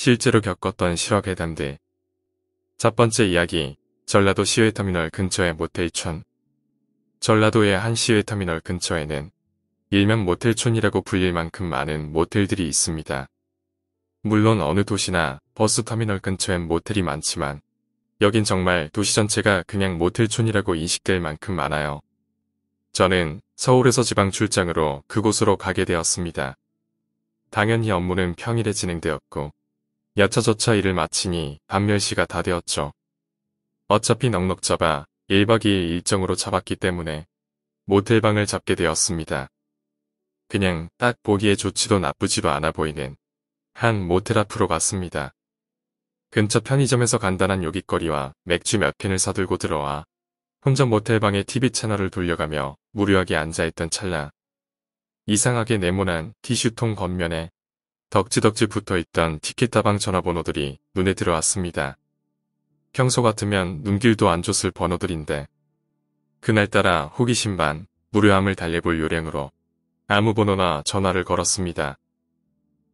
실제로 겪었던 실화괴담들. 첫 번째 이야기, 전라도 시외터미널 근처의 모텔촌. 전라도의 한 시외터미널 근처에는 일명 모텔촌이라고 불릴 만큼 많은 모텔들이 있습니다. 물론 어느 도시나 버스터미널 근처엔 모텔이 많지만 여긴 정말 도시 전체가 그냥 모텔촌이라고 인식될 만큼 많아요. 저는 서울에서 지방 출장으로 그곳으로 가게 되었습니다. 당연히 업무는 평일에 진행되었고 야차저차 일을 마치니 밤 10시가 다 되었죠. 어차피 넉넉 잡아 1박 2일 일정으로 잡았기 때문에 모텔방을 잡게 되었습니다. 그냥 딱 보기에 좋지도 나쁘지도 않아 보이는 한 모텔 앞으로 갔습니다. 근처 편의점에서 간단한 요깃거리와 맥주 몇 캔을 사들고 들어와 혼자 모텔방에 TV 채널을 돌려가며 무료하게 앉아있던 찰나 이상하게 네모난 티슈통 겉면에 덕지덕지 붙어있던 티켓다방 전화번호들이 눈에 들어왔습니다. 평소 같으면 눈길도 안 줬을 번호들인데 그날따라 호기심 반 무료함을 달래볼 요령으로 아무 번호나 전화를 걸었습니다.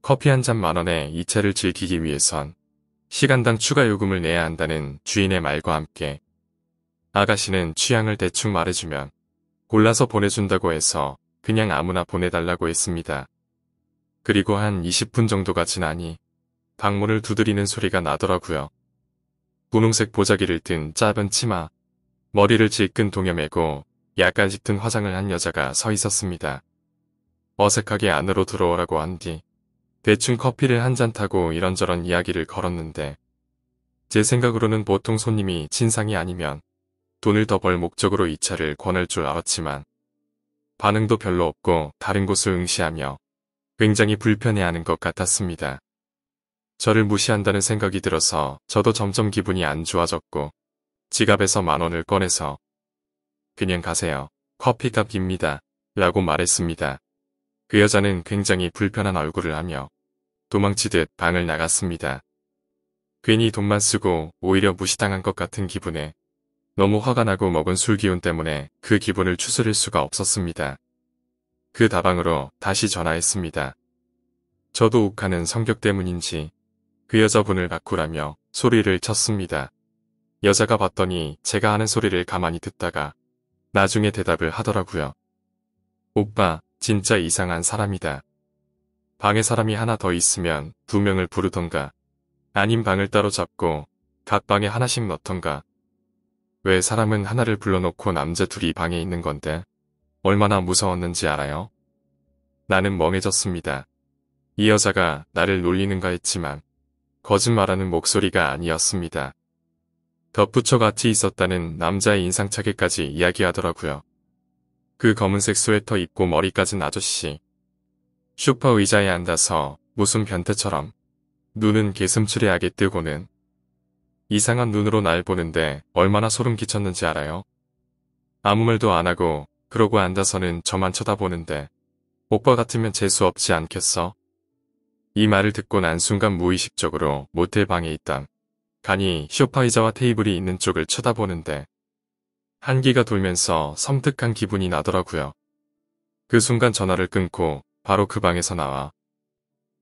커피 한 잔 만원에 이 차를 즐기기 위해선 시간당 추가 요금을 내야 한다는 주인의 말과 함께 아가씨는 취향을 대충 말해주면 골라서 보내준다고 해서 그냥 아무나 보내달라고 했습니다. 그리고 한 20분 정도가 지나니 방문을 두드리는 소리가 나더라고요. 분홍색 보자기를 든 짧은 치마, 머리를 질끈 동여매고 약간 짙은 화장을 한 여자가 서 있었습니다. 어색하게 안으로 들어오라고 한 뒤 대충 커피를 한 잔 타고 이런저런 이야기를 걸었는데 제 생각으로는 보통 손님이 진상이 아니면 돈을 더 벌 목적으로 이 차를 권할 줄 알았지만 반응도 별로 없고 다른 곳을 응시하며 굉장히 불편해하는 것 같았습니다. 저를 무시한다는 생각이 들어서 저도 점점 기분이 안 좋아졌고 지갑에서 만원을 꺼내서 그냥 가세요. 커피값입니다. 라고 말했습니다. 그 여자는 굉장히 불편한 얼굴을 하며 도망치듯 방을 나갔습니다. 괜히 돈만 쓰고 오히려 무시당한 것 같은 기분에 너무 화가 나고 먹은 술 기운 때문에 그 기분을 추스릴 수가 없었습니다. 그 다방으로 다시 전화했습니다. 저도 욱하는 성격 때문인지 그 여자분을 바꾸라며 소리를 쳤습니다. 여자가 봤더니 제가 하는 소리를 가만히 듣다가 나중에 대답을 하더라고요. 오빠 진짜 이상한 사람이다. 방에 사람이 하나 더 있으면 두 명을 부르던가 아님 방을 따로 잡고 각 방에 하나씩 넣던가 왜 사람은 하나를 불러놓고 남자 둘이 방에 있는 건데 얼마나 무서웠는지 알아요? 나는 멍해졌습니다. 이 여자가 나를 놀리는가 했지만 거짓말하는 목소리가 아니었습니다. 덧붙여 같이 있었다는 남자의 인상착의까지 이야기하더라고요. 그 검은색 스웨터 입고 머리 까진 아저씨. 슈퍼 의자에 앉아서 무슨 변태처럼 눈은 개슴츠레하게 뜨고는 이상한 눈으로 날 보는데 얼마나 소름 끼쳤는지 알아요? 아무 말도 안 하고 그러고 앉아서는 저만 쳐다보는데 오빠 같으면 재수 없지 않겠어? 이 말을 듣고 난 순간 무의식적으로 모텔 방에 있던 간이 쇼파 의자와 테이블이 있는 쪽을 쳐다보는데 한기가 돌면서 섬뜩한 기분이 나더라고요. 그 순간 전화를 끊고 바로 그 방에서 나와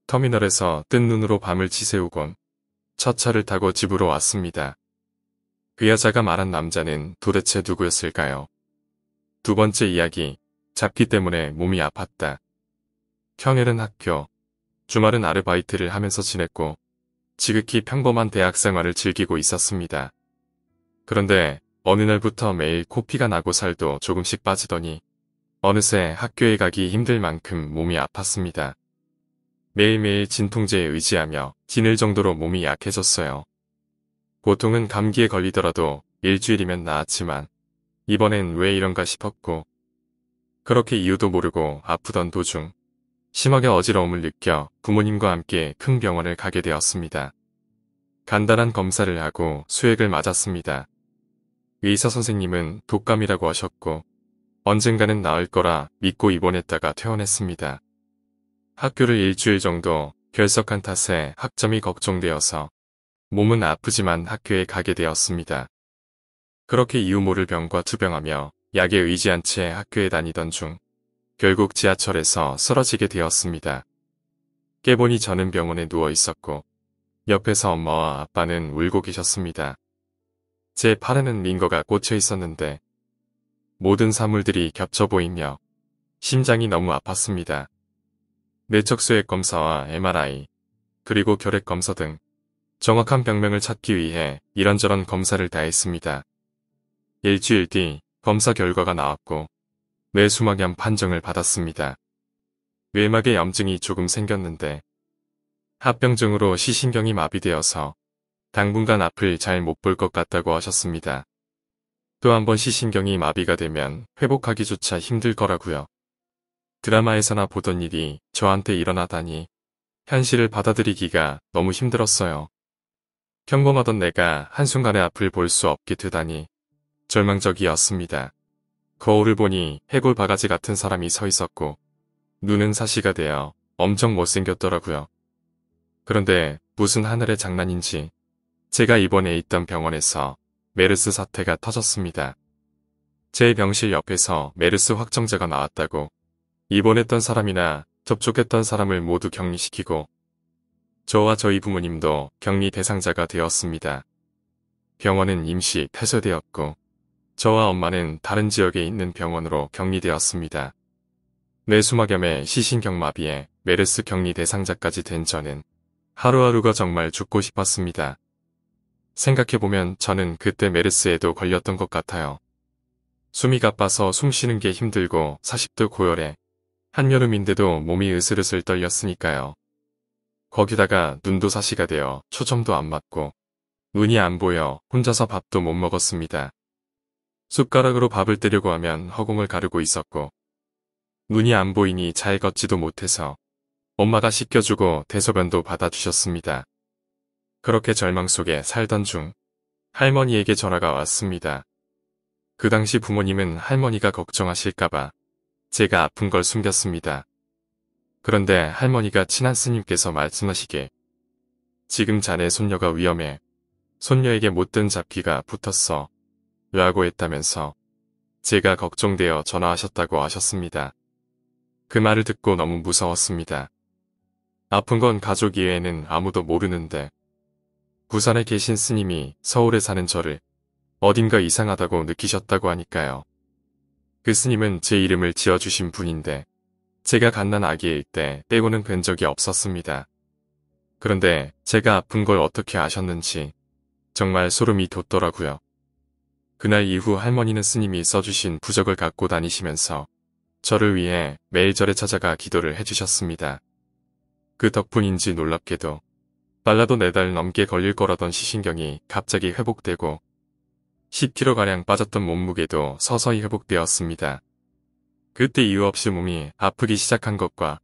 터미널에서 뜬 눈으로 밤을 지새우곤 첫 차를 타고 집으로 왔습니다. 그 여자가 말한 남자는 도대체 누구였을까요? 두 번째 이야기. 잡기 때문에 몸이 아팠다. 평일은 학교, 주말은 아르바이트를 하면서 지냈고 지극히 평범한 대학 생활을 즐기고 있었습니다. 그런데 어느 날부터 매일 코피가 나고 살도 조금씩 빠지더니 어느새 학교에 가기 힘들 만큼 몸이 아팠습니다. 매일매일 진통제에 의지하며 지낼 정도로 몸이 약해졌어요. 보통은 감기에 걸리더라도 일주일이면 나았지만 이번엔 왜 이런가 싶었고 그렇게 이유도 모르고 아프던 도중 심하게 어지러움을 느껴 부모님과 함께 큰 병원을 가게 되었습니다. 간단한 검사를 하고 수액을 맞았습니다. 의사 선생님은 독감이라고 하셨고 언젠가는 나을 거라 믿고 입원했다가 퇴원했습니다. 학교를 일주일 정도 결석한 탓에 학점이 걱정되어서 몸은 아프지만 학교에 가게 되었습니다. 그렇게 이유 모를 병과 투병하며 약에 의지한 채 학교에 다니던 중 결국 지하철에서 쓰러지게 되었습니다. 깨보니 저는 병원에 누워 있었고 옆에서 엄마와 아빠는 울고 계셨습니다. 제 팔에는 링거가 꽂혀 있었는데 모든 사물들이 겹쳐 보이며 심장이 너무 아팠습니다. 내척수액 검사와 MRI 그리고 결핵 검사 등 정확한 병명을 찾기 위해 이런저런 검사를 다 했습니다. 일주일 뒤 검사 결과가 나왔고 뇌수막염 판정을 받았습니다. 뇌막에 염증이 조금 생겼는데 합병증으로 시신경이 마비되어서 당분간 앞을 잘 못 볼 것 같다고 하셨습니다. 또 한 번 시신경이 마비가 되면 회복하기조차 힘들 거라고요. 드라마에서나 보던 일이 저한테 일어나다니 현실을 받아들이기가 너무 힘들었어요. 평범하던 내가 한순간에 앞을 볼 수 없게 되다니 절망적이었습니다. 거울을 보니 해골 바가지 같은 사람이 서 있었고 눈은 사시가 되어 엄청 못생겼더라고요. 그런데 무슨 하늘의 장난인지 제가 입원해 있던 병원에서 메르스 사태가 터졌습니다. 제 병실 옆에서 메르스 확정자가 나왔다고 입원했던 사람이나 접촉했던 사람을 모두 격리시키고 저와 저희 부모님도 격리 대상자가 되었습니다. 병원은 임시 폐쇄되었고 저와 엄마는 다른 지역에 있는 병원으로 격리되었습니다. 뇌수막염에 시신경마비에 메르스 격리 대상자까지 된 저는 하루하루가 정말 죽고 싶었습니다. 생각해보면 저는 그때 메르스에도 걸렸던 것 같아요. 숨이 가빠서 숨쉬는 게 힘들고 40도 고열에 한여름인데도 몸이 으슬으슬 떨렸으니까요. 거기다가 눈도 사시가 되어 초점도 안 맞고 눈이 안 보여 혼자서 밥도 못 먹었습니다. 숟가락으로 밥을 떼려고 하면 허공을 가르고 있었고 눈이 안 보이니 잘 걷지도 못해서 엄마가 씻겨주고 대소변도 받아주셨습니다. 그렇게 절망 속에 살던 중 할머니에게 전화가 왔습니다. 그 당시 부모님은 할머니가 걱정하실까봐 제가 아픈 걸 숨겼습니다. 그런데 할머니가 친한 스님께서 말씀하시길 지금 자네 손녀가 위험해. 손녀에게 못된 잡귀가 붙었어. 라고 했다면서 제가 걱정되어 전화하셨다고 하셨습니다. 그 말을 듣고 너무 무서웠습니다. 아픈 건 가족 이외에는 아무도 모르는데 부산에 계신 스님이 서울에 사는 저를 어딘가 이상하다고 느끼셨다고 하니까요. 그 스님은 제 이름을 지어주신 분인데 제가 갓난 아기일 때 떼고는 뵌 적이 없었습니다. 그런데 제가 아픈 걸 어떻게 아셨는지 정말 소름이 돋더라고요. 그날 이후 할머니는 스님이 써주신 부적을 갖고 다니시면서 저를 위해 매일 절에 찾아가 기도를 해주셨습니다. 그 덕분인지 놀랍게도 빨라도 4달 넘게 걸릴 거라던 시신경이 갑자기 회복되고 10kg가량 빠졌던 몸무게도 서서히 회복되었습니다. 그때 이유 없이 몸이 아프기 시작한 것과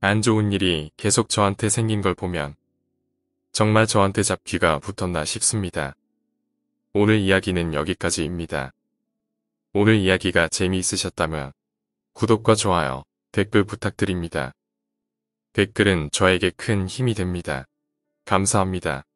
안 좋은 일이 계속 저한테 생긴 걸 보면 정말 저한테 잡기가 붙었나 싶습니다. 오늘 이야기는 여기까지입니다. 오늘 이야기가 재미있으셨다면 구독과 좋아요, 댓글 부탁드립니다. 댓글은 저에게 큰 힘이 됩니다. 감사합니다.